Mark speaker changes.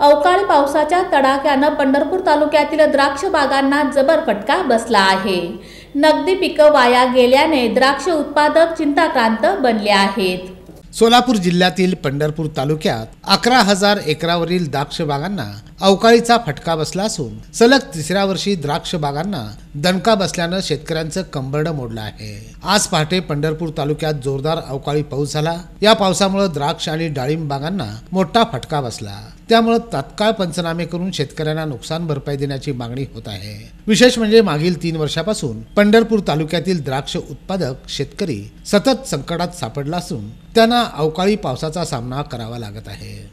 Speaker 1: अवकाळी पावसाच्या तडाख्यानं पंढरपूर तालुक्यातील द्राक्ष बागांना जबर फटका बसला आहे नगदी पिकं वाया गेल्याने द्राक्ष उत्पादक चिंताक्रांत बनले आहेत
Speaker 2: सोलापूर जिल्ह्यातील पंढरपूर तालुक्यात अकरा हजार एकरावरील द्राक्ष बागांना अवकाळीचा फटका बसला असून सलग तिसऱ्या वर्षी द्राक्ष बागांना दणका बसल्यानं शेतकऱ्यांचं कंबरडं मोडलं आहे आज पहाटे पंढरपूर तालुक्यात जोरदार अवकाळी पाऊस झाला या पावसामुळे द्राक्ष आणि डाळिंब बागांना मोठा फटका बसला त्यामुळे तात्काळ पंचनामे करून शेतकऱ्यांना नुकसान भरपाई देण्याची मागणी होत आहे विशेष म्हणजे मागील तीन वर्षापासून पंढरपूर तालुक्यातील द्राक्ष उत्पादक शेतकरी सतत संकटात सापडला असून त्यांना अवकाळी पावसाचा सामना करावा लागत आहे